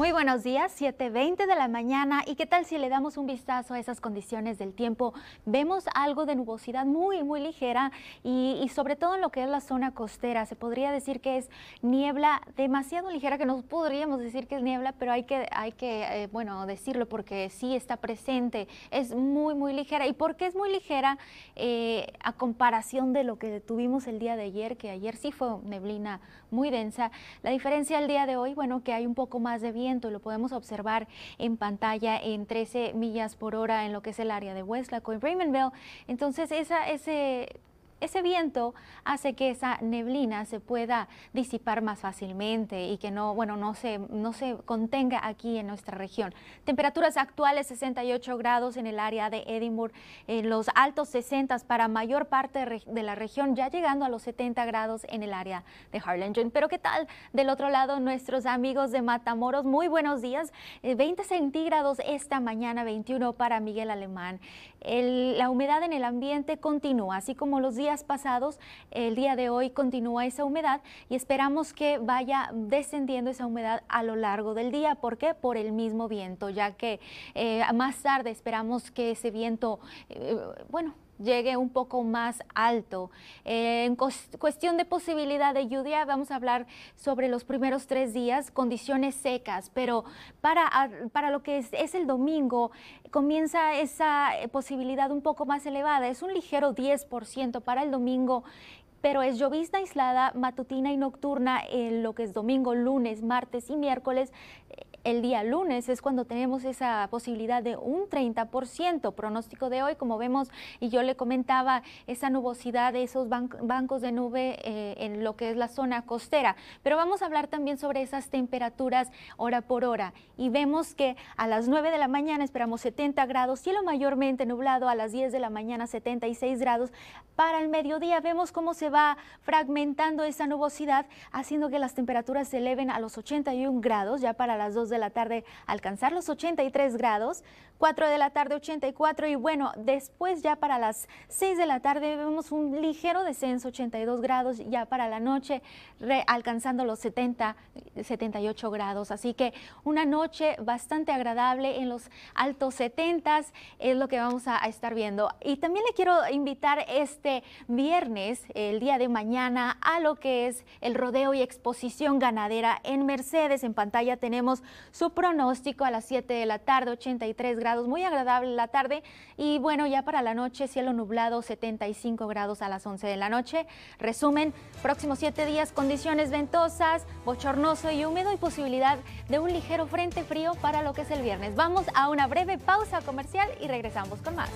Muy buenos días, 7.20 de la mañana. ¿Y qué tal si le damos un vistazo a esas condiciones del tiempo? Vemos algo de nubosidad muy, muy ligera y, sobre todo en lo que es la zona costera. Se podría decir que es niebla demasiado ligera, que no podríamos decir que es niebla, pero hay que, hay que eh, bueno, decirlo porque sí está presente. Es muy, muy ligera. ¿Y porque es muy ligera eh, a comparación de lo que tuvimos el día de ayer? Que ayer sí fue neblina muy densa. La diferencia el día de hoy, bueno, que hay un poco más de viento lo podemos observar en pantalla en 13 millas por hora en lo que es el área de Westlake en Raymondville. Entonces, esa, ese ese viento hace que esa neblina se pueda disipar más fácilmente y que no, bueno, no se, no se contenga aquí en nuestra región. Temperaturas actuales 68 grados en el área de Edinburgh, en los altos 60 para mayor parte de la región, ya llegando a los 70 grados en el área de Harlingen. Pero ¿qué tal del otro lado nuestros amigos de Matamoros? Muy buenos días, 20 eh, centígrados esta mañana, 21 para Miguel Alemán. la humedad en el ambiente continúa, así como los días pasados. El día de hoy continúa esa humedad y esperamos que vaya descendiendo esa humedad a lo largo del día. ¿Por qué? Por el mismo viento, ya que eh, más tarde esperamos que ese viento, eh, bueno, llegue un poco más alto. Eh, en cuestión de posibilidad de lluvia, vamos a hablar sobre los primeros tres días, condiciones secas, pero para, para lo que es, el domingo, comienza esa eh, posibilidad un poco más elevada, es un ligero 10% para el domingo pero es llovizna aislada, matutina y nocturna en lo que es domingo, lunes, martes y miércoles el día lunes es cuando tenemos esa posibilidad de un 30%. Pronóstico de hoy, como vemos, y yo le comentaba, esa nubosidad de esos bancos de nube eh, en lo que es la zona costera. Pero vamos a hablar también sobre esas temperaturas hora por hora. Y vemos que a las 9 de la mañana esperamos 70 grados, cielo mayormente nublado, a las 10 de la mañana 76 grados. Para el mediodía vemos cómo se va fragmentando esa nubosidad, haciendo que las temperaturas se eleven a los 81 grados ya para las 2 la tarde alcanzar los 83 grados, 4 de la tarde 84 y bueno, después ya para las 6 de la tarde vemos un ligero descenso, 82 grados, ya para la noche alcanzando los 70, 78 grados. Así que una noche bastante agradable en los altos 70 es lo que vamos a, a estar viendo. Y también le quiero invitar este viernes, el día de mañana, a lo que es el rodeo y exposición ganadera en Mercedes. En pantalla tenemos su pronóstico a las 7 de la tarde, 83 grados, muy agradable la tarde. Y bueno, ya para la noche, cielo nublado, 75 grados a las 11 de la noche. Resumen, próximos 7 días, condiciones ventosas, bochornoso y húmedo y posibilidad de un ligero frente frío para lo que es el viernes. Vamos a una breve pausa comercial y regresamos con más.